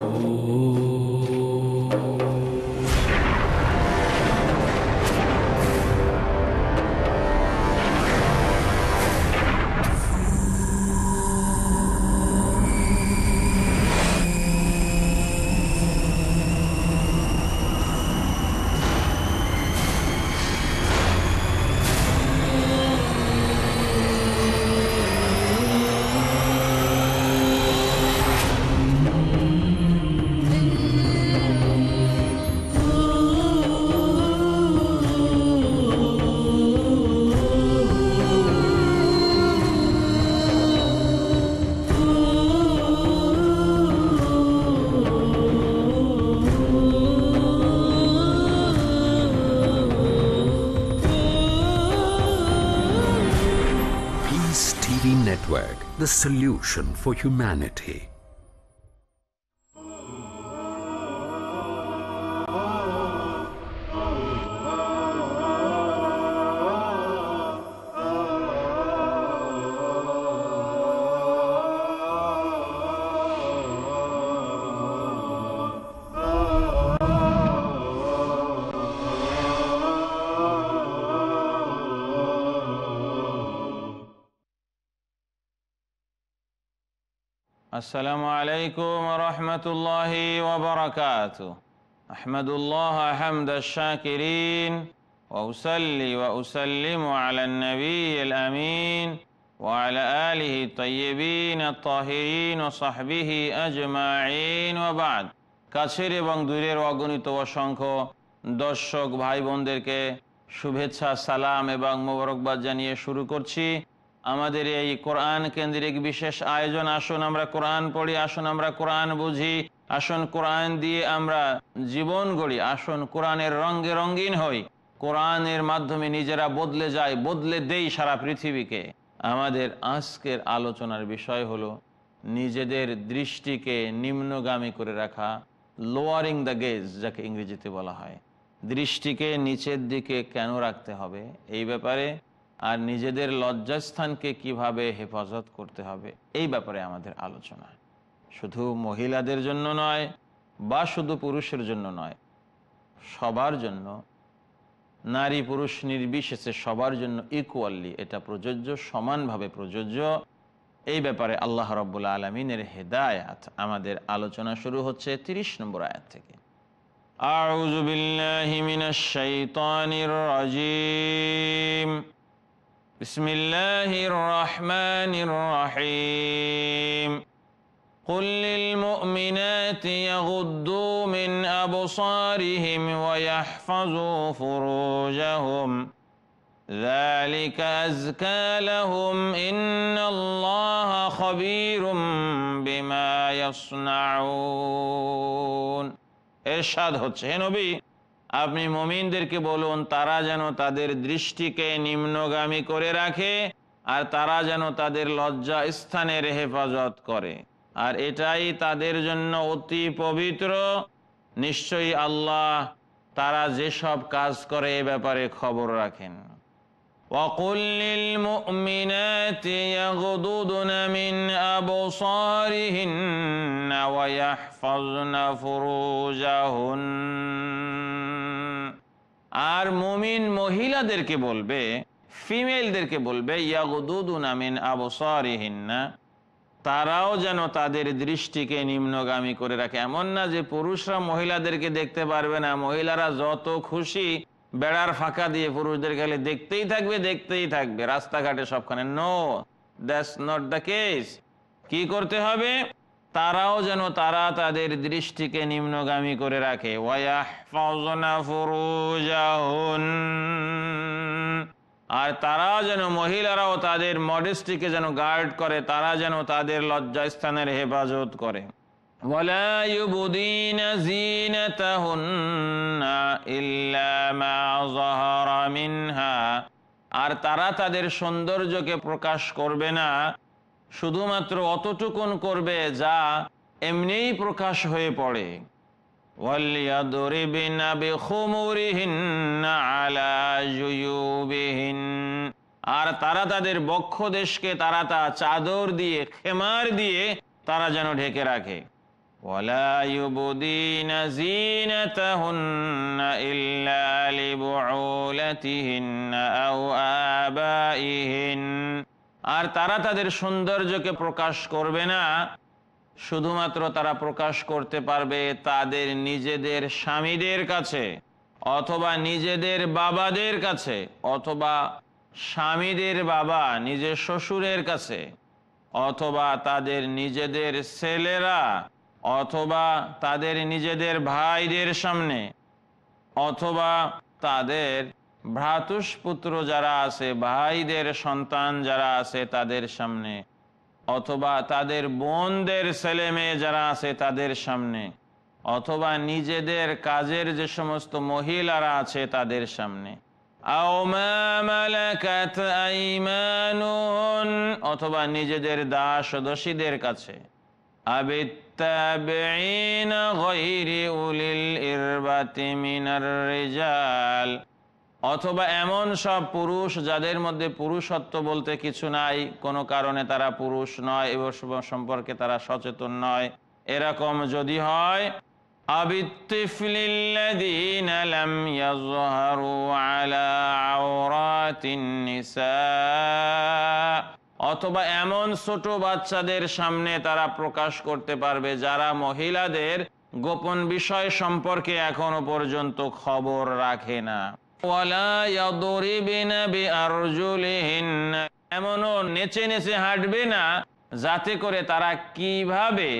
Oh. solution for humanity. السلام عليكم ورحمة الله وبركاته أحمد الله حمد الشاكرين وأصلي وأسلم على النبي الأمين وعلى آله الطيبين الطاهرين وصحبه أجمعين وبعد কাছের এবং দূরের অগণিত অসংখ্য দর্শক ভাই বোনদেরকে শুভেচ্ছা সালাম এবং মোবারকবাদ জানিয়ে শুরু করছি আমাদের এই কোরআন কেন্দ্রিক বিশেষ আয়োজন আসুন আমরা কোরআন পড়ি আসুন আমরা কোরআন বুঝি আসুন কোরআন দিয়ে আমরা জীবন গড়ি আসুন কোরআনের রঙ্গে রঙ্গিন হই কোরআনের মাধ্যমে নিজেরা বদলে যাই বদলে দেই সারা পৃথিবীকে আমাদের আজকের আলোচনার বিষয় হলো নিজেদের দৃষ্টিকে নিম্নগামী করে রাখা লোয়ারিং দ্য গেজ যাকে ইংরেজিতে বলা হয় দৃষ্টিকে নিচের দিকে কেন রাখতে হবে এই ব্যাপারে আর নিজেদের লজ্জাস্থানকে কিভাবে হেফাজত করতে হবে এই ব্যাপারে আমাদের আলোচনা শুধু মহিলাদের জন্য নয় বা শুধু পুরুষের জন্য নয় সবার জন্য নারী পুরুষ নির্বিশেষে সবার জন্য ইকুয়ালি এটা প্রযোজ্য সমানভাবে প্রযোজ্য এই ব্যাপারে আল্লাহ রব্বুল্লা আলমিনের হেদায়াত আমাদের আলোচনা শুরু হচ্ছে ৩০ নম্বর আয়াত থেকে أعوذ بالله من الشيطان الرجيم بسم الله الرحمن الرحيم قل للمؤمنات يغضوا من أبصارهم ويحفظوا فروجهم ذلك أزكى لهم إن الله خبير بما يصنعون اشهد হচ্ছে হে আপনি মমিনদেরকে বলুন তারা যেন তাদের দৃষ্টিকে নিম্নগামী করে রাখে আর তারা যেন তাদের লজ্জা স্থানের হেফাজত করে আর এটাই তাদের জন্য অতি পবিত্র নিশ্চয়ই আল্লাহ তারা যেসব কাজ করে এ ব্যাপারে খবর রাখেন وقل للمؤمنات يغضضن من أبصارهن ويحفظن فروجهن আর মুমিন মহিলাদেরকে বলবে ফিমেলদেরকে বলবে ইয়াগুদুদুনা মিন আবসারিহিন্না তারাও যেন তাদের দৃষ্টিকে নিম্নগামী করে রাখে এমন না যে পুরুষরা মহিলাদেরকে দেখতে পারবে না মহিলারা যত খুশি বেড়ার ফাঁকা দিয়ে পুরুষদের গেলে দেখতেই থাকবে দেখতেই থাকবে রাস্তাঘাটে সবখানে no that's not the case কি করতে হবে তারাও যেন তারা তাদের দৃষ্টিকে নিম্নগামী করে রাখে আর তারা যেন মহিলারাও তাদের মডেস্টিকে যেন গার্ড করে তারা যেন তাদের স্থানের হেফাজত করে ولا يبدين زينتهن إلا ما ظهر منها আর তারা তাদের সৌন্দর্যকে প্রকাশ করবে না শুধুমাত্র অতটুকুন করবে যা এমনিই প্রকাশ হয়ে পড়ে আর তারা তাদের বক্ষ দেশকে তারা তা চাদর দিয়ে খেমার দিয়ে তারা যেন ঢেকে রাখে ولا يبدين زينتهن إلا لبعولتهن أو آبائهن আর তারা তাদের সৌন্দর্যকে প্রকাশ করবে না শুধুমাত্র তারা প্রকাশ করতে পারবে তাদের নিজেদের স্বামীদের কাছে অথবা নিজেদের বাবাদের কাছে অথবা স্বামীদের বাবা নিজের শ্বশুরের কাছে অথবা তাদের নিজেদের ছেলেরা অথবা তাদের নিজেদের ভাইদের সামনে অথবা তাদের ভ্রাতুষ্পুত্র যারা আছে ভাইদের সন্তান যারা আছে তাদের সামনে অথবা তাদের বোনদের ছেলে মেয়ে যারা আছে তাদের সামনে অথবা নিজেদের কাজের যে সমস্ত মহিলারা আছে তাদের সামনে অথবা নিজেদের দাস দোষীদের কাছে التابعين غير أولي الإربة من الرجال অথবা এমন সব পুরুষ যাদের মধ্যে পুরুষত্ব বলতে কিছু নাই কোনো কারণে তারা পুরুষ নয় এ সম্পর্কে তারা সচেতন নয় এরকম যদি হয় আবিত্তিফলিল্লাদিন অথবা এমন ছোট বাচ্চাদের সামনে তারা প্রকাশ করতে পারবে যারা মহিলাদের গোপন বিষয় সম্পর্কে এখনো পর্যন্ত খবর রাখে না এমনও নেচে নেচে হাঁটবে না যাতে করে তারা কিভাবে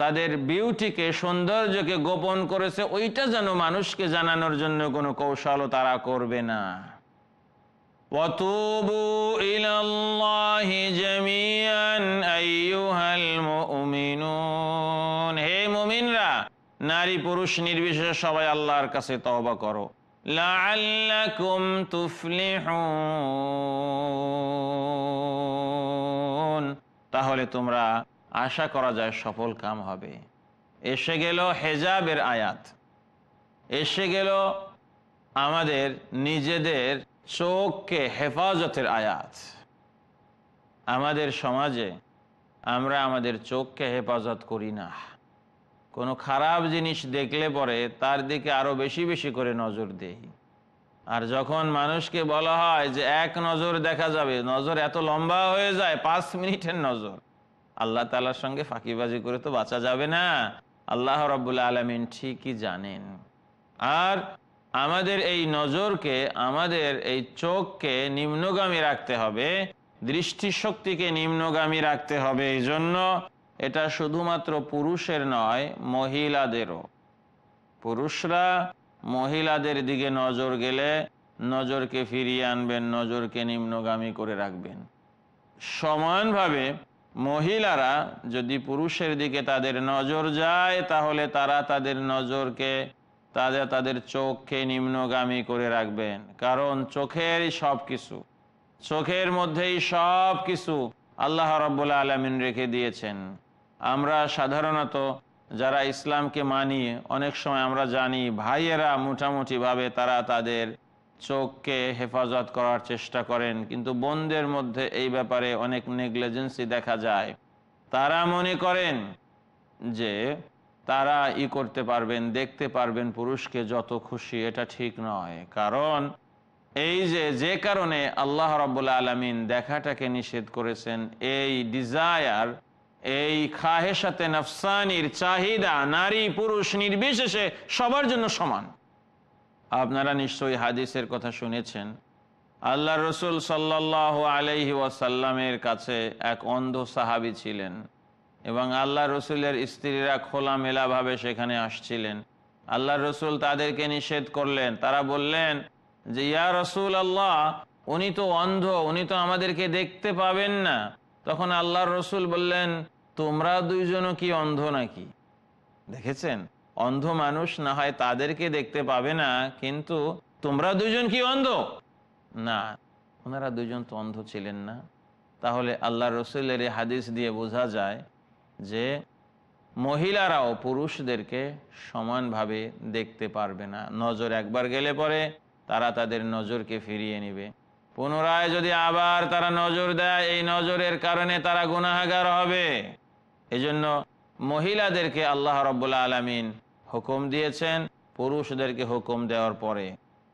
তাদের বিউটিকে সৌন্দর্যকে গোপন করেছে ওইটা যেন মানুষকে জানানোর জন্য কোনো কৌশলও তারা করবে না وتوبوا إلى الله جميعا أيها المؤمنون হে মুমিনরা নারী পুরুষ নির্বিশেষে সবাই আল্লাহর কাছে তওবা করো লাআল্লাকুম তুফলিহুন তাহলে তোমরা আশা করা যায় সফল কাম হবে এসে গেল হেজাবের আয়াত এসে গেল আমাদের নিজেদের চোখকে হেফাজতের আয়াত আমাদের সমাজে আমরা আমাদের চোখকে হেফাজত করি না কোনো খারাপ জিনিস দেখলে পরে তার দিকে আরও বেশি বেশি করে নজর দেই আর যখন মানুষকে বলা হয় যে এক নজর দেখা যাবে নজর এত লম্বা হয়ে যায় পাঁচ মিনিটের নজর আল্লাহ তালার সঙ্গে ফাঁকিবাজি করে তো বাঁচা যাবে না আল্লাহ রবুল্লা আলমিন ঠিকই জানেন আর আমাদের এই নজরকে আমাদের এই চোখকে নিম্নগামী রাখতে হবে দৃষ্টিশক্তিকে নিম্নগামী রাখতে হবে এই জন্য এটা শুধুমাত্র পুরুষের নয় মহিলাদেরও পুরুষরা মহিলাদের দিকে নজর গেলে নজরকে ফিরিয়ে আনবেন নজরকে নিম্নগামী করে রাখবেন সমানভাবে মহিলারা যদি পুরুষের দিকে তাদের নজর যায় তাহলে তারা তাদের নজরকে তাদের তাদের চোখকে নিম্নগামী করে রাখবেন কারণ চোখেরই সব কিছু চোখের মধ্যেই সব কিছু আল্লাহ রব্বুল্লা আলমিন রেখে দিয়েছেন আমরা সাধারণত যারা ইসলামকে মানি অনেক সময় আমরা জানি ভাইয়েরা মোটামুটিভাবে তারা তাদের চোখকে হেফাজত করার চেষ্টা করেন কিন্তু বোনদের মধ্যে এই ব্যাপারে অনেক নেগলিজেন্সি দেখা যায় তারা মনে করেন যে তারা ই করতে পারবেন দেখতে পারবেন পুরুষকে যত খুশি এটা ঠিক নয় কারণ এই যে যে কারণে আল্লাহ রব্বুল্লা আলমিন দেখাটাকে নিষেধ করেছেন এই ডিজায়ার এই খাহেসাতে নফসানির চাহিদা নারী পুরুষ নির্বিশেষে সবার জন্য সমান আপনারা নিশ্চয়ই হাদিসের কথা শুনেছেন আল্লাহ রসুল সাল্লাহ আলহি ওয়াসাল্লামের কাছে এক অন্ধ সাহাবি ছিলেন এবং আল্লাহ রসুলের স্ত্রীরা খোলামেলাভাবে সেখানে আসছিলেন আল্লাহ রসুল তাদেরকে নিষেধ করলেন তারা বললেন যে ইয়া রসুল আল্লাহ উনি তো অন্ধ উনি তো আমাদেরকে দেখতে পাবেন না তখন আল্লাহর রসুল বললেন তোমরা দুইজন কি অন্ধ নাকি দেখেছেন অন্ধ মানুষ না হয় তাদেরকে দেখতে পাবে না কিন্তু তোমরা দুজন কি অন্ধ না ওনারা দুজন তো অন্ধ ছিলেন না তাহলে আল্লাহ রসুলের হাদিস দিয়ে বোঝা যায় যে মহিলারাও পুরুষদেরকে সমানভাবে দেখতে পারবে না নজর একবার গেলে পরে তারা তাদের নজরকে ফিরিয়ে নিবে পুনরায় যদি আবার তারা নজর দেয় এই নজরের কারণে তারা গুণাহাগার হবে এজন্য মহিলাদেরকে আল্লাহ রব্বুল্লা আলমিন হুকুম দিয়েছেন পুরুষদেরকে হুকুম দেওয়ার পরে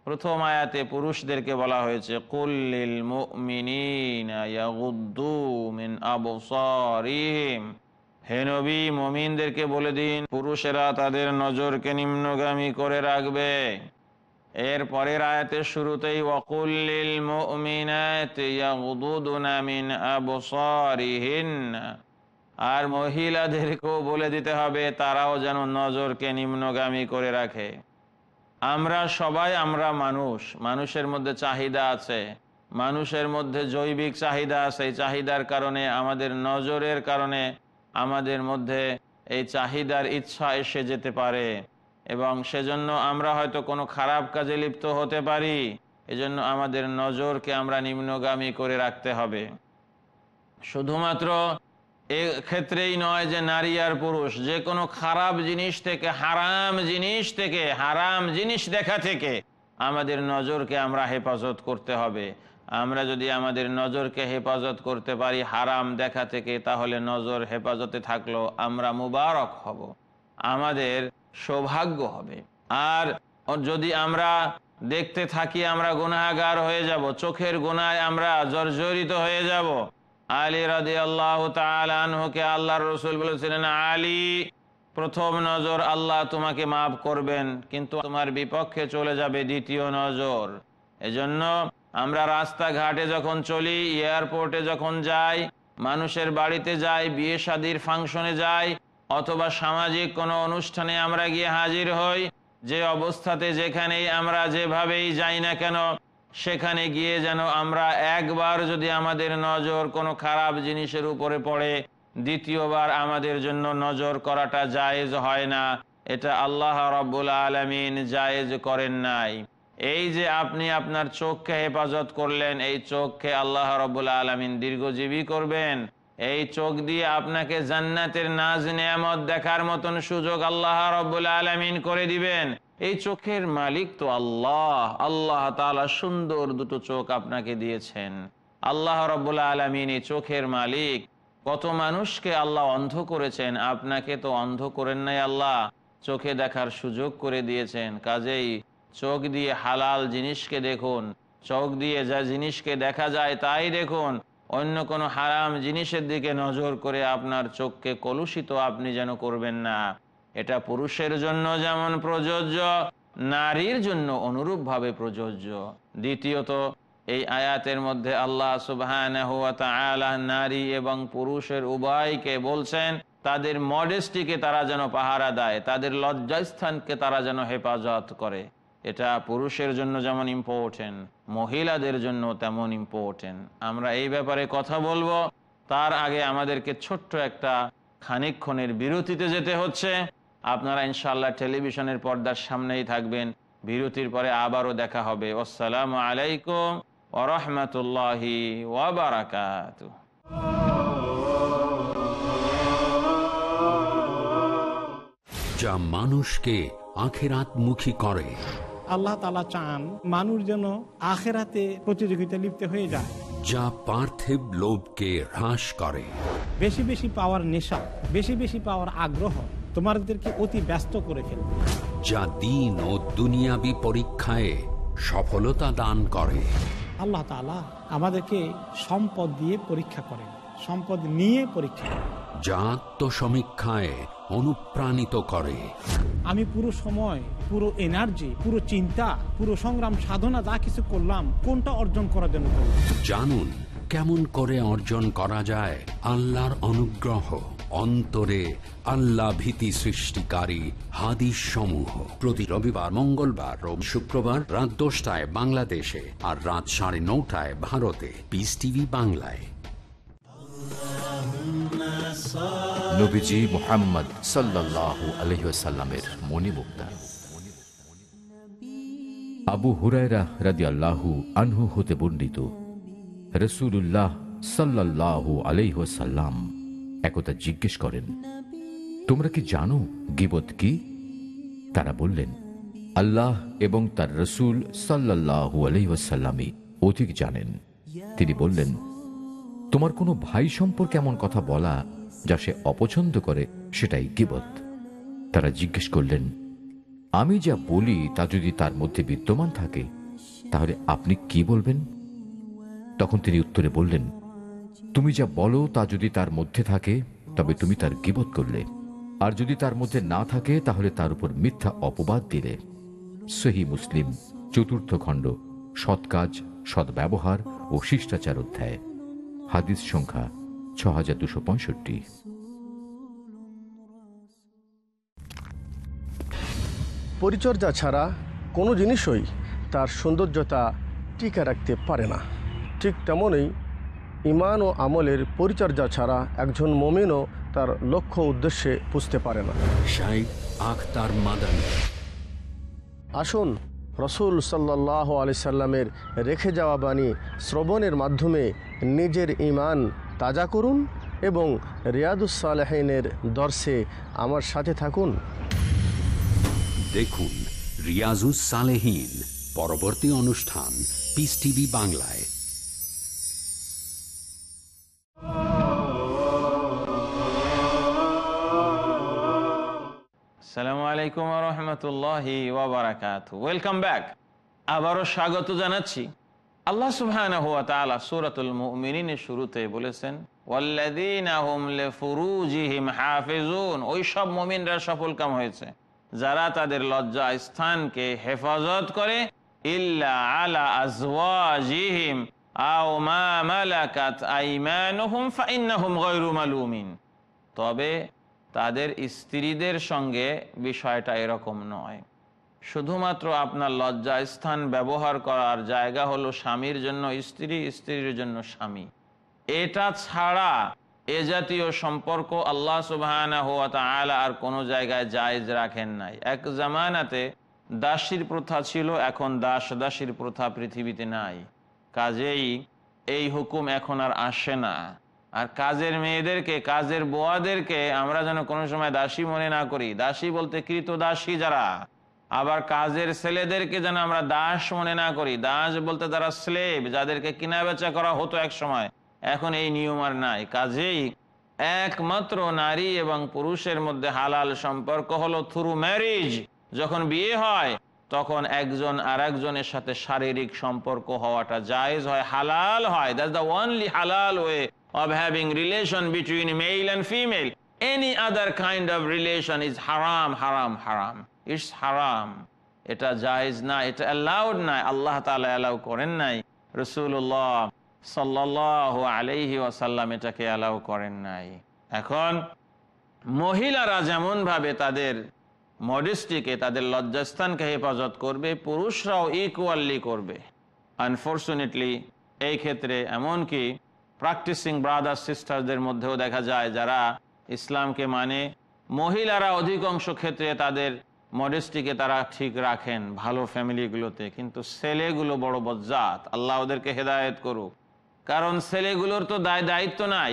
প্রথম আয়াতে পুরুষদেরকে বলা হয়েছে কুল্লিল মুমিনিনা ইয়াগুদ্দু মিন আবসারিহিম হে নবী মমিনদেরকে বলে দিন পুরুষেরা তাদের নজরকে নিম্নগামী করে রাখবে এর পরের আয়াতের শুরুতেই ওয়াকুল্লিল আর মহিলাদেরকেও বলে দিতে হবে তারাও যেন নজরকে নিম্নগামী করে রাখে আমরা সবাই আমরা মানুষ মানুষের মধ্যে চাহিদা আছে মানুষের মধ্যে জৈবিক চাহিদা আছে চাহিদার কারণে আমাদের নজরের কারণে আমাদের মধ্যে এই চাহিদার ইচ্ছা এসে যেতে পারে এবং সেজন্য আমরা হয়তো কোনো খারাপ কাজে লিপ্ত হতে পারি এজন্য আমাদের নজরকে আমরা নিম্নগামী করে রাখতে হবে শুধুমাত্র এ ক্ষেত্রেই নয় যে নারী আর পুরুষ যে কোনো খারাপ জিনিস থেকে হারাম জিনিস থেকে হারাম জিনিস দেখা থেকে আমাদের নজরকে আমরা হেফাজত করতে হবে আমরা যদি আমাদের নজরকে হেফাজত করতে পারি হারাম দেখা থেকে তাহলে নজর হেফাজতে থাকলো আমরা মুবারক হব আমাদের সৌভাগ্য হবে আর যদি আমরা দেখতে থাকি আমরা গুনাহাগার হয়ে যাব চোখের গুনায় আমরা জর্জরিত হয়ে যাব আলী রাজি আল্লাহ তালহকে আল্লাহ রসুল বলেছিলেন আলী প্রথম নজর আল্লাহ তোমাকে মাফ করবেন কিন্তু তোমার বিপক্ষে চলে যাবে দ্বিতীয় নজর এজন্য আমরা রাস্তাঘাটে যখন চলি এয়ারপোর্টে যখন যাই মানুষের বাড়িতে যাই বিয়ে শাদির ফাংশনে যাই অথবা সামাজিক কোনো অনুষ্ঠানে আমরা গিয়ে হাজির হই যে অবস্থাতে যেখানেই আমরা যেভাবেই যাই না কেন সেখানে গিয়ে যেন আমরা একবার যদি আমাদের নজর কোনো খারাপ জিনিসের উপরে পড়ে দ্বিতীয়বার আমাদের জন্য নজর করাটা জায়েজ হয় না এটা আল্লাহ রব্বুল আলমিন জায়েজ করেন নাই এই যে আপনি আপনার চোখকে হেফাজত করলেন এই চোখকে আল্লাহ রবুল আলমিন দীর্ঘজীবী করবেন এই চোখ দিয়ে আপনাকে জান্নাতের নাজ নিয়ামত দেখার মতন সুযোগ আল্লাহ রবুল আলমিন করে দিবেন এই চোখের মালিক তো আল্লাহ আল্লাহ তালা সুন্দর দুটো চোখ আপনাকে দিয়েছেন আল্লাহ রবুল আলমিন এই চোখের মালিক কত মানুষকে আল্লাহ অন্ধ করেছেন আপনাকে তো অন্ধ করেন নাই আল্লাহ চোখে দেখার সুযোগ করে দিয়েছেন কাজেই চোখ দিয়ে হালাল জিনিসকে দেখুন চোখ দিয়ে যা জিনিসকে দেখা যায় তাই দেখুন অন্য কোনো হারাম জিনিসের দিকে নজর করে আপনার চোখকে কলুষিত আপনি যেন করবেন না এটা পুরুষের জন্য যেমন প্রযোজ্য নারীর জন্য অনুরূপভাবে প্রযোজ্য দ্বিতীয়ত এই আয়াতের মধ্যে আল্লাহ সুবাহ নারী এবং পুরুষের উভয়কে বলছেন তাদের মডেস্টিকে তারা যেন পাহারা দেয় তাদের লজ্জাস্থানকে তারা যেন হেফাজত করে এটা পুরুষের জন্য যেমন ইম্পর্টেন্ট মহিলাদের জন্য তেমন ইম্পর্টেন্ট আমরা এই ব্যাপারে কথা বলবো তার আগে আমাদেরকে ছোট্ট একটা খানিক্ষণের বিরতিতে যেতে হচ্ছে আপনারা ইনশাল্লাহ টেলিভিশনের পর্দার সামনেই থাকবেন বিরতির পরে আবারও দেখা হবে আসসালাম আলাইকুম ওরহমতুল্লাহি যা মানুষকে আখেরাত মুখী করে আল্লাহ তালা চান মানুষ যেন আখেরাতে প্রতিযোগিতা লিপ্ত হয়ে যায় যা পার্থিব লোভকে হ্রাস করে বেশি বেশি পাওয়ার নেশা বেশি বেশি পাওয়ার আগ্রহ তোমাদেরকে অতি ব্যস্ত করে ফেলবে যা দিন ও দুনিয়াবি পরীক্ষায় সফলতা দান করে আল্লাহ তালা আমাদেরকে সম্পদ দিয়ে পরীক্ষা করেন সম্পদ নিয়ে পরীক্ষা জাত সমীক্ষায় অনুপ্রাণিত করে আমি পুরো সময় পুরো এনার্জি পুরো চিন্তা পুরো সংগ্রাম সাধনা যা কিছু করলাম কোনটা অর্জন করার জন্য জানুন কেমন করে অর্জন করা যায় আল্লাহর অনুগ্রহ অন্তরে আল্লাহ ভীতি সৃষ্টিকারী হাদিস সমূহ প্রতি রবিবার মঙ্গলবার ও শুক্রবার রাত দশটায় বাংলাদেশে আর রাত সাড়ে নটায় ভারতে পিস টিভি বাংলায় নবীজি মোহাম্মদ সাল্লাহ আলহ্লামের মণিমুক্তা আবু হুরায়রা আল্লাহু আনহু হতে বর্ণিত রসুল্লাহ সাল্লাহ আলাইহসাল্লাম একতা জিজ্ঞেস করেন তোমরা কি জানো গিবত কি তারা বললেন আল্লাহ এবং তার রসুল সাল্লাহু আলহিহাসাল্লামই অধিক জানেন তিনি বললেন তোমার কোনো ভাই সম্পর্কে এমন কথা বলা যা সে অপছন্দ করে সেটাই গিবত তারা জিজ্ঞেস করলেন আমি যা বলি তা যদি তার মধ্যে বিদ্যমান থাকে তাহলে আপনি কি বলবেন তখন তিনি উত্তরে বললেন তুমি যা বলো তা যদি তার মধ্যে থাকে তবে তুমি তার গিবত করলে আর যদি তার মধ্যে না থাকে তাহলে তার উপর মিথ্যা অপবাদ দিলে সহি মুসলিম চতুর্থ খণ্ড সৎ কাজ সদ্ব্যবহার ও শিষ্টাচার অধ্যায় হাদিস সংখ্যা ছ হাজার দুশো পঁয়ষট্টি পরিচর্যা ছাড়া কোনো জিনিসই তার সৌন্দর্যতা টিকে রাখতে পারে না ঠিক তেমনই ইমান ও আমলের পরিচর্যা ছাড়া একজন মমিনও তার লক্ষ্য উদ্দেশ্যে বুঝতে পারে না আখতার আসুন রসুল সাল্লাহ আলি সাল্লামের রেখে যাওয়া বাণী শ্রবণের মাধ্যমে নিজের ইমান তাজা করুন এবং রিয়াদুসালাহিনের দর্শে আমার সাথে থাকুন দেখুন রিয়াজুস সালেহীন পরবর্তী অনুষ্ঠান পিস টিভি বাংলায় আসসালামু আলাইকুম রহমতুল্লাহ ওবরাকাত ওয়েলকাম ব্যাক আবারও স্বাগত জানাচ্ছি আল্লাহ সুবাহ সুরাতুল মিনিনের শুরুতে বলেছেন ওই সব মমিনরা সফল কাম হয়েছে যারা তাদের লজ্জা স্থানকে হেফাজত করে ইল্লা আলা আজওয়াজিহিম আও মা মালাকাত আইমানুহুম ফাইন্নাহুম গায়রু মালুমিন তবে তাদের স্ত্রীদের সঙ্গে বিষয়টা এরকম নয় শুধুমাত্র আপনার লজ্জা স্থান ব্যবহার করার জায়গা হলো স্বামীর জন্য স্ত্রী স্ত্রীর জন্য স্বামী এটা ছাড়া এ জাতীয় সম্পর্ক আল্লাহ সুবাহ আর কোনো জায়গায় জায়েজ রাখেন নাই এক জামানাতে দাসীর প্রথা ছিল এখন দাস দাসীর প্রথা পৃথিবীতে নাই কাজেই এই হুকুম এখন আর আসে না আর কাজের মেয়েদেরকে কাজের বোয়াদেরকে আমরা যেন কোনো সময় দাসী মনে না করি দাসী বলতে কৃত দাসী যারা আবার কাজের ছেলেদেরকে যেন আমরা দাস মনে না করি দাস বলতে তারা স্লেব যাদেরকে কিনা বেচা করা হতো এক সময় এখন এই নিয়ম আর নাই কাজেই একমাত্র নারী এবং পুরুষের মধ্যে হালাল সম্পর্ক হলো থ্রু ম্যারিজ যখন বিয়ে হয় তখন একজন আর একজনের সাথে শারীরিক সম্পর্ক হওয়াটা জায়জ হয় হালাল হয় দ্যাট দ্য অনলি হালাল way of having relation between male and female any other kind of relation is হারাম হারাম হারাম ইটস হারাম এটা জায়জ না এটা অ্যালাউড নাই আল্লাহ তালা অ্যালাউ করেন নাই রসুল্লাহ সাল্লাহ আলহি ওয়াসাল্লাম এটাকে অ্যালাউ করেন নাই এখন মহিলারা যেমনভাবে তাদের মডেস্টিকে তাদের লজ্জাস্থানকে হেফাজত করবে পুরুষরাও ইকুয়াললি করবে আনফর্চুনেটলি এই ক্ষেত্রে এমনকি প্র্যাকটিসিং ব্রাদার সিস্টারদের মধ্যেও দেখা যায় যারা ইসলামকে মানে মহিলারা অধিকাংশ ক্ষেত্রে তাদের মডেস্টিকে তারা ঠিক রাখেন ভালো ফ্যামিলিগুলোতে কিন্তু ছেলেগুলো বড় বজ্জাত আল্লাহ ওদেরকে হেদায়ত করুক কারণ ছেলেগুলোর তো দায় দায়িত্ব নাই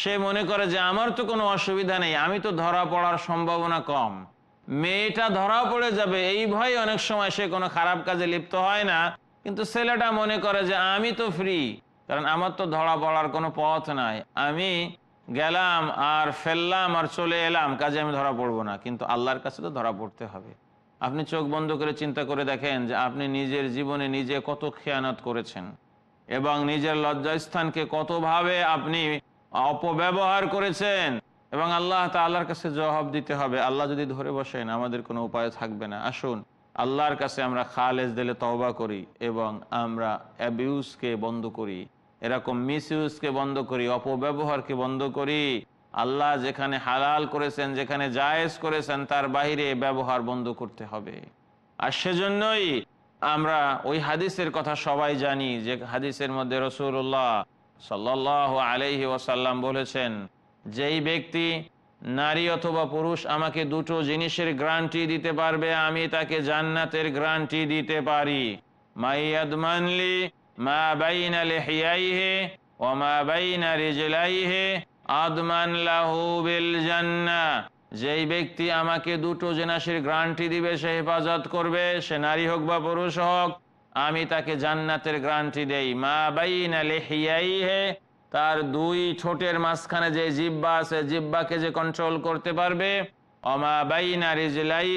সে মনে করে যে আমার তো কোনো অসুবিধা নেই আমি তো ধরা পড়ার সম্ভাবনা কম মেয়েটা ধরা পড়ে যাবে এই ভয় অনেক সময় সে কোনো খারাপ কাজে লিপ্ত হয় না কিন্তু ছেলেটা মনে করে যে আমি তো ফ্রি কারণ আমার তো ধরা পড়ার কোনো পথ নাই আমি গেলাম আর ফেললাম আর চলে এলাম কাজে আমি ধরা পড়ব না কিন্তু আল্লাহর কাছে তো ধরা পড়তে হবে আপনি চোখ বন্ধ করে চিন্তা করে দেখেন যে আপনি নিজের জীবনে নিজে কত খেয়ানত করেছেন এবং নিজের লজ্জাস্থানকে কতভাবে আপনি অপব্যবহার করেছেন এবং আল্লাহ তাল্লাহর কাছে জবাব দিতে হবে আল্লাহ যদি ধরে বসেন আমাদের কোনো উপায় থাকবে না আসুন আল্লাহর কাছে আমরা খালেজ দিলে তওবা করি এবং আমরা অ্যাবিউজকে বন্ধ করি এরকম মিস ইউজকে বন্ধ করি অপব্যবহারকে বন্ধ করি আল্লাহ যেখানে হালাল করেছেন যেখানে জায়েজ করেছেন তার বাহিরে ব্যবহার বন্ধ করতে হবে আর সেজন্যই আমরা ওই হাদিসের কথা সবাই জানি যে হাদিসের মধ্যে রসুল্লাহ সাল্লাহ আলহি ওসাল্লাম বলেছেন যেই ব্যক্তি নারী অথবা পুরুষ আমাকে দুটো জিনিসের গ্রান্টি দিতে পারবে আমি তাকে জান্নাতের গ্রান্টি দিতে পারি মা বাইনা বাইনা আদমান জান্না যেই ব্যক্তি আমাকে দুটো জেনাসির গ্রান্টি দিবে সে হেফাজত করবে সে নারী হোক বা পুরুষ হোক আমি তাকে জান্নাতের গ্রান্টি দেই মা বাই না লেহিয়াই হে তার দুই ঠোঁটের মাঝখানে যে জিব্বা আছে জিব্বাকে যে কন্ট্রোল করতে পারবে অমা বাই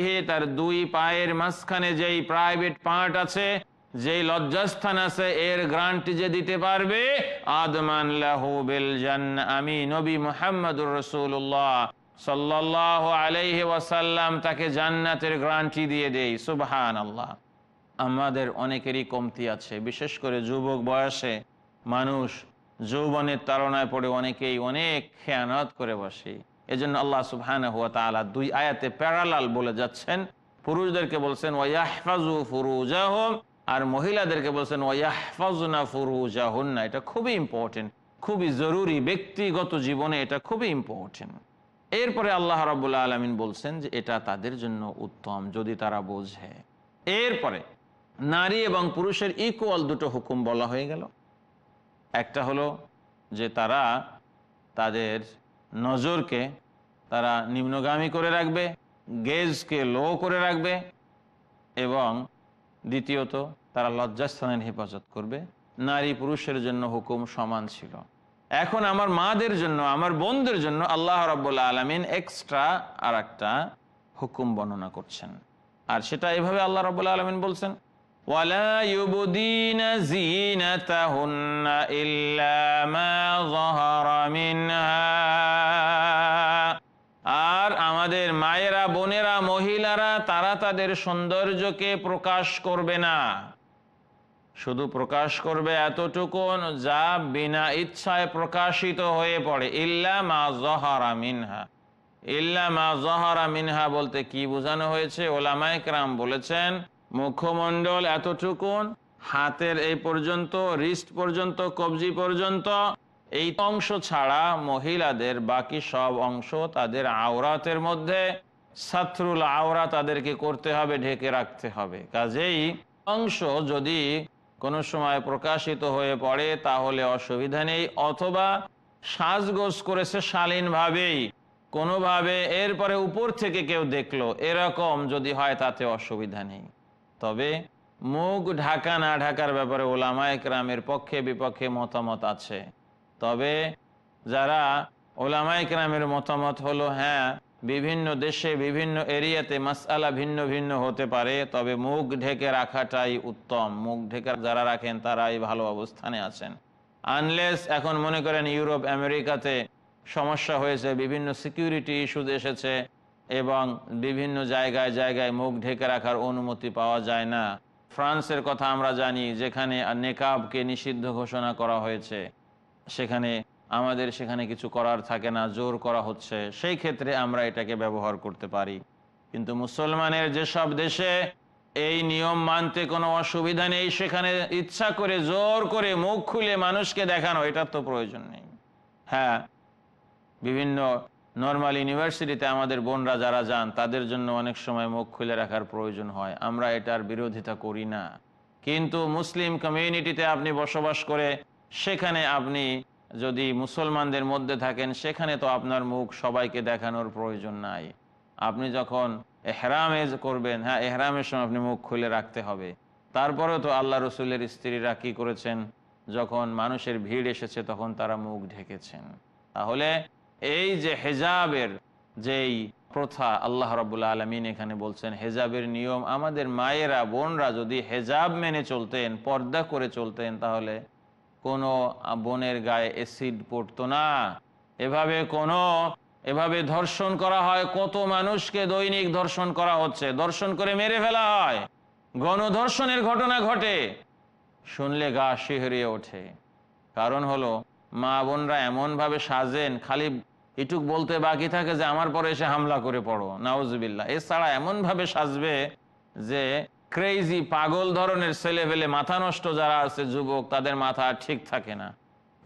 হে তার দুই পায়ের মাঝখানে যেই প্রাইভেট পার্ট আছে যেই লজ্জাস্থান আছে এর গ্রান্টি যে দিতে পারবে আদমান লাহু আমি নবী মোহাম্মদুর রসুল্লাহ সাল্লাহ আলাইহি ওয়াসাল্লাম তাকে জান্নাতের গ্রান্টি দিয়ে দেই সুবহান আল্লাহ আমাদের অনেকেরই কমতি আছে বিশেষ করে যুবক বয়সে মানুষ যৌবনের তাড়নায় পড়ে অনেকেই অনেক খেয়ানত করে বসে এজন্য আল্লাহ সুবহান হুয়া তালা দুই আয়াতে প্যারালাল বলে যাচ্ছেন পুরুষদেরকে বলছেন ওয়াহফাজু ফুরুজাহুম আর মহিলাদেরকে বলছেন ওয়াহফাজনা না এটা খুবই ইম্পর্টেন্ট খুবই জরুরি ব্যক্তিগত জীবনে এটা খুবই ইম্পর্টেন্ট এরপরে আল্লাহ রাবুল্লা আলমিন বলছেন যে এটা তাদের জন্য উত্তম যদি তারা বোঝে এরপরে নারী এবং পুরুষের ইকুয়াল দুটো হুকুম বলা হয়ে গেল একটা হলো যে তারা তাদের নজরকে তারা নিম্নগামী করে রাখবে গেজকে লো করে রাখবে এবং দ্বিতীয়ত তারা লজ্জাস্থানের হেফাজত করবে নারী পুরুষের জন্য হুকুম সমান ছিল এখন আমার মাদের জন্য আমার বোনদের জন্য আল্লাহ রাবুল্লাহ আলমিন এক্সট্রা আর একটা হুকুম বর্ণনা করছেন আর সেটা এভাবে আল্লাহ রাবুল্লা আলমিন বলছেন আর আমাদের মায়েরা বোনেরা মহিলারা তারা তাদের সৌন্দর্যকে প্রকাশ করবে না শুধু প্রকাশ করবে এতটুকুন যা বিনা ইচ্ছায় প্রকাশিত হয়ে পড়ে ইল্লা মা জহারা মিনহা ইল্লা মা জহারা মিনহা বলতে কি বোঝানো হয়েছে ওলামায় ওলামাইকরাম বলেছেন মুখমণ্ডল এতটুকুন হাতের এই পর্যন্ত রিস্ট পর্যন্ত কবজি পর্যন্ত এই অংশ ছাড়া মহিলাদের বাকি সব অংশ তাদের আওরাতের মধ্যে সাথরুল আওরা তাদেরকে করতে হবে ঢেকে রাখতে হবে কাজেই অংশ যদি কোনো সময় প্রকাশিত হয়ে পড়ে তাহলে অসুবিধা নেই অথবা সাজগোজ করেছে শালীনভাবেই কোনোভাবে এরপরে উপর থেকে কেউ দেখলো এরকম যদি হয় তাতে অসুবিধা নেই তবে মুখ ঢাকা না ঢাকার ব্যাপারে ওলামায় ক্রামের পক্ষে বিপক্ষে মতামত আছে তবে যারা ওলামায় ক্রামের মতামত হলো হ্যাঁ বিভিন্ন দেশে বিভিন্ন এরিয়াতে মাসালা ভিন্ন ভিন্ন হতে পারে তবে মুখ ঢেকে রাখাটাই উত্তম মুখ ঢেকে যারা রাখেন তারাই ভালো অবস্থানে আছেন আনলেস এখন মনে করেন ইউরোপ আমেরিকাতে সমস্যা হয়েছে বিভিন্ন সিকিউরিটি ইস্যুজ এসেছে এবং বিভিন্ন জায়গায় জায়গায় মুখ ঢেকে রাখার অনুমতি পাওয়া যায় না ফ্রান্সের কথা আমরা জানি যেখানে নেকাবকে নিষিদ্ধ ঘোষণা করা হয়েছে সেখানে আমাদের সেখানে কিছু করার থাকে না জোর করা হচ্ছে সেই ক্ষেত্রে আমরা এটাকে ব্যবহার করতে পারি কিন্তু মুসলমানের যেসব দেশে এই নিয়ম মানতে কোনো অসুবিধা নেই সেখানে ইচ্ছা করে জোর করে মুখ খুলে মানুষকে দেখানো এটার তো প্রয়োজন নেই হ্যাঁ বিভিন্ন নর্মাল ইউনিভার্সিটিতে আমাদের বোনরা যারা যান তাদের জন্য অনেক সময় মুখ খুলে রাখার প্রয়োজন হয় আমরা এটার বিরোধিতা করি না কিন্তু মুসলিম কমিউনিটিতে আপনি বসবাস করে সেখানে আপনি যদি মুসলমানদের মধ্যে থাকেন সেখানে তো আপনার মুখ সবাইকে দেখানোর প্রয়োজন নাই আপনি যখন এহরামে করবেন হ্যাঁ এহরামের সময় আপনি মুখ খুলে রাখতে হবে তারপরেও তো আল্লাহ রসুলের স্ত্রীরা কি করেছেন যখন মানুষের ভিড় এসেছে তখন তারা মুখ ঢেকেছেন তাহলে এই যে হেজাবের যেই প্রথা আল্লাহ রবুল্লা আলমিন এখানে বলছেন হেজাবের নিয়ম আমাদের মায়েরা বোনরা যদি হেজাব মেনে চলতেন পর্দা করে চলতেন তাহলে কোনো বোনের গায়ে অ্যাসিড পড়তো না এভাবে কোনো এভাবে ধর্ষণ করা হয় কত মানুষকে দৈনিক ধর্ষণ করা হচ্ছে ধর্ষণ করে মেরে ফেলা হয় গণধর্ষণের ঘটনা ঘটে শুনলে গা শিহরিয়ে ওঠে কারণ হলো মা বোনরা এমনভাবে সাজেন খালি এটুক বলতে বাকি থাকে যে আমার পরে এসে হামলা করে পড়ো নাউজবিল্লা এছাড়া এমনভাবে সাজবে যে ক্রেজি পাগল ধরনের ছেলে ফেলে মাথা নষ্ট যারা আছে যুবক তাদের মাথা ঠিক থাকে না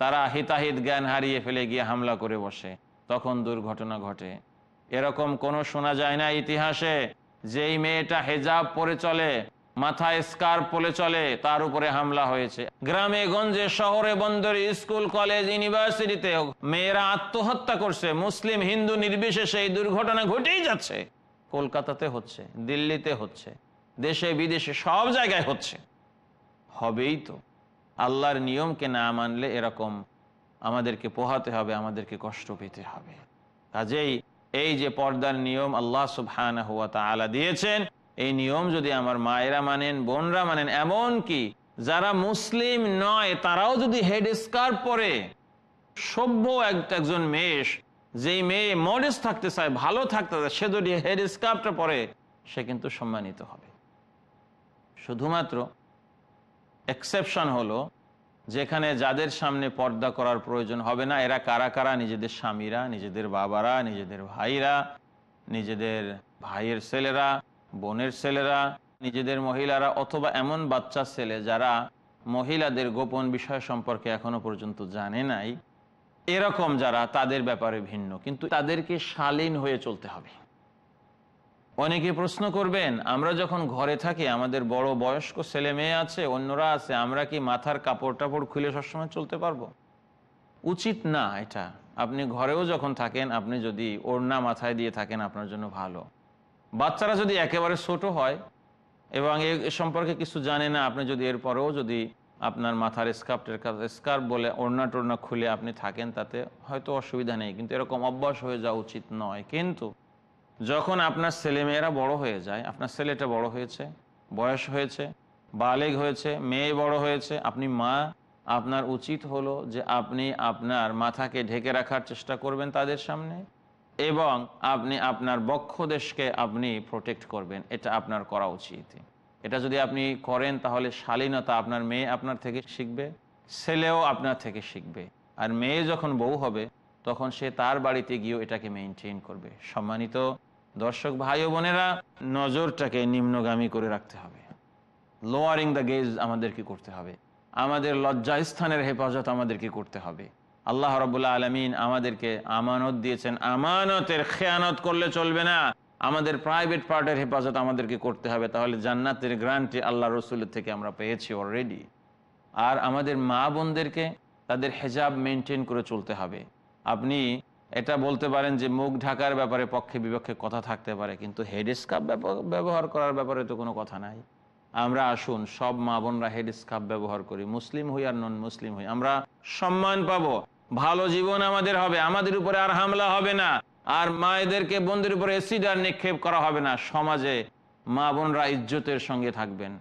তারা হিতাহিত জ্ঞান হারিয়ে ফেলে গিয়ে হামলা করে বসে তখন দুর্ঘটনা ঘটে এরকম কোনো শোনা যায় না ইতিহাসে যেই মেয়েটা হেজাব পরে চলে মাথায় স্কার পলে চলে তার উপরে হামলা হয়েছে গ্রামে গঞ্জে শহরে বন্দরে স্কুল কলেজ ইউনিভার্সিটিতে মেয়েরা আত্মহত্যা করছে মুসলিম হিন্দু নির্বিশেষে এই দুর্ঘটনা ঘটেই যাচ্ছে কলকাতাতে হচ্ছে দিল্লিতে হচ্ছে দেশে বিদেশে সব জায়গায় হচ্ছে হবেই তো আল্লাহর নিয়মকে না মানলে এরকম আমাদেরকে পোহাতে হবে আমাদেরকে কষ্ট পেতে হবে কাজেই এই যে পর্দার নিয়ম আল্লাহ সুফান হুয়া তা আলা দিয়েছেন এই নিয়ম যদি আমার মায়েরা মানেন বোনরা মানেন এমন কি যারা মুসলিম নয় তারাও যদি হেড স্কার্প পরে সভ্য একজন মেষ যেই মেয়ে মডেস থাকতে চায় ভালো থাকতে চায় সে যদি হেড স্কার্পটা পরে সে কিন্তু সম্মানিত হবে শুধুমাত্র এক্সেপশন হলো যেখানে যাদের সামনে পর্দা করার প্রয়োজন হবে না এরা কারা কারা নিজেদের স্বামীরা নিজেদের বাবারা নিজেদের ভাইরা নিজেদের ভাইয়ের ছেলেরা বোনের ছেলেরা নিজেদের মহিলারা অথবা এমন বাচ্চা ছেলে যারা মহিলাদের গোপন বিষয় সম্পর্কে এখনো পর্যন্ত জানে নাই এরকম যারা তাদের ব্যাপারে ভিন্ন কিন্তু তাদেরকে শালীন হয়ে চলতে হবে অনেকে প্রশ্ন করবেন আমরা যখন ঘরে থাকি আমাদের বড় বয়স্ক ছেলে মেয়ে আছে অন্যরা আছে আমরা কি মাথার কাপড় টাপড় খুলে সবসময় চলতে পারবো উচিত না এটা আপনি ঘরেও যখন থাকেন আপনি যদি ওড়না মাথায় দিয়ে থাকেন আপনার জন্য ভালো বাচ্চারা যদি একেবারে ছোট হয় এবং এ সম্পর্কে কিছু জানে না আপনি যদি এরপরেও যদি আপনার মাথার স্কার্ফ স্কার্ফ বলে ওড়না টোড়না খুলে আপনি থাকেন তাতে হয়তো অসুবিধা নেই কিন্তু এরকম অভ্যাস হয়ে যাওয়া উচিত নয় কিন্তু যখন আপনার ছেলেমেয়েরা বড় হয়ে যায় আপনার ছেলেটা বড় হয়েছে বয়স হয়েছে বালেগ হয়েছে মেয়ে বড় হয়েছে আপনি মা আপনার উচিত হলো যে আপনি আপনার মাথাকে ঢেকে রাখার চেষ্টা করবেন তাদের সামনে এবং আপনি আপনার বক্ষদেশকে আপনি প্রোটেক্ট করবেন এটা আপনার করা উচিত এটা যদি আপনি করেন তাহলে শালীনতা আপনার মেয়ে আপনার থেকে শিখবে ছেলেও আপনার থেকে শিখবে আর মেয়ে যখন বউ হবে তখন সে তার বাড়িতে গিয়েও এটাকে মেনটেন করবে সম্মানিত দর্শক ভাই ও বোনেরা নজরটাকে নিম্নগামী করে রাখতে হবে লোয়ারিং দ্য গেজ আমাদেরকে করতে হবে আমাদের স্থানের হেফাজত আমাদেরকে করতে হবে আল্লাহ রবুল্লা আলমিন আমাদেরকে আমানত দিয়েছেন আমানতের খেয়ানত করলে চলবে না আমাদের প্রাইভেট পার্টের হেফাজত আমাদেরকে করতে হবে তাহলে জান্নাতের গ্রান্টি আল্লাহ রসুলের থেকে আমরা পেয়েছি অলরেডি আর আমাদের মা বোনদেরকে তাদের হেজাব মেনটেন করে চলতে হবে আপনি এটা বলতে পারেন যে মুখ ঢাকার ব্যাপারে পক্ষে বিপক্ষে কথা থাকতে পারে কিন্তু হেডস্কাপ ব্যবহার করার ব্যাপারে তো কোনো কথা নাই আমরা আসুন সব মা বোনরা হেডস্কাপ ব্যবহার করি মুসলিম হই আর নন মুসলিম হই আমরা সম্মান পাব ভালো জীবন আমাদের হবে আমাদের উপরে আর হামলা হবে না আর মায়েদেরকে বন্ধুর উপরে এসিড আর নিক্ষেপ করা হবে না সমাজে মা বোনরা ইজ্জতের সঙ্গে থাকবেন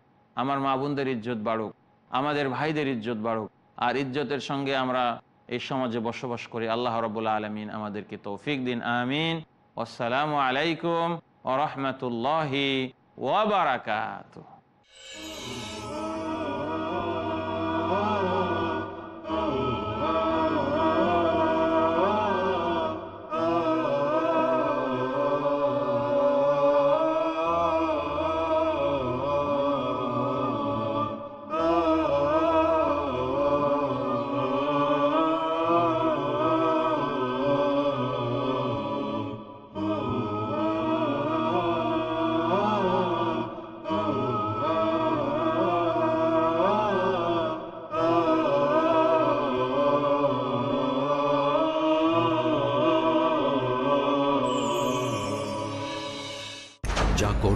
আমার মা বোনদের ইজ্জত বাড়ুক আমাদের ভাইদের ইজ্জত বাড়ুক আর ইজ্জতের সঙ্গে আমরা এই সমাজে বসবাস করি আল্লাহ রবুল্লা আলমিন আমাদেরকে তৌফিক দিন আমিন আসসালামু আলাইকুম ও রহমতুল্লাহি ওবরাকাত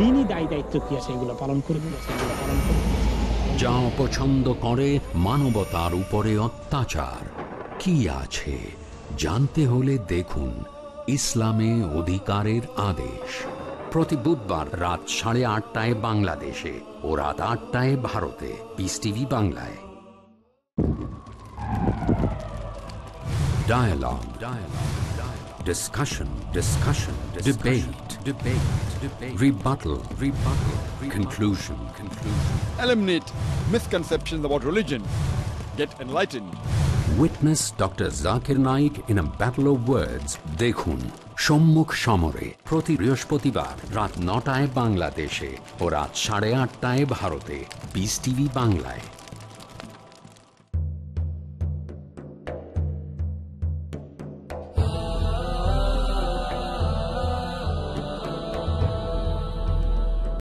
দিনই দায়ী দায়িত্ব কি আছে এগুলো পালন করবে যা অপছন্দ করে মানবতার উপরে অত্যাচার কি আছে জানতে হলে দেখুন ইসলামে অধিকারের আদেশ প্রতি বুধবার রাত সাড়ে আটটায় বাংলাদেশে ও রাত আটটায় ভারতে পিস টিভি বাংলায় Dialogue, dialogue, dialogue, discussion, discussion, discussion. debate, debate, debate rebuttal, rebuttal, rebuttal conclusion, conclusion, eliminate misconceptions about religion, get enlightened. Witness Dr. Zakir Naik in a battle of words. দেখুন সম্মুখ সমরে প্রতি বৃহস্পতিবার রাত নটায় বাংলাদেশে ও রাত সাড়ে আটটায় ভারতে বিস টিভি বাংলায়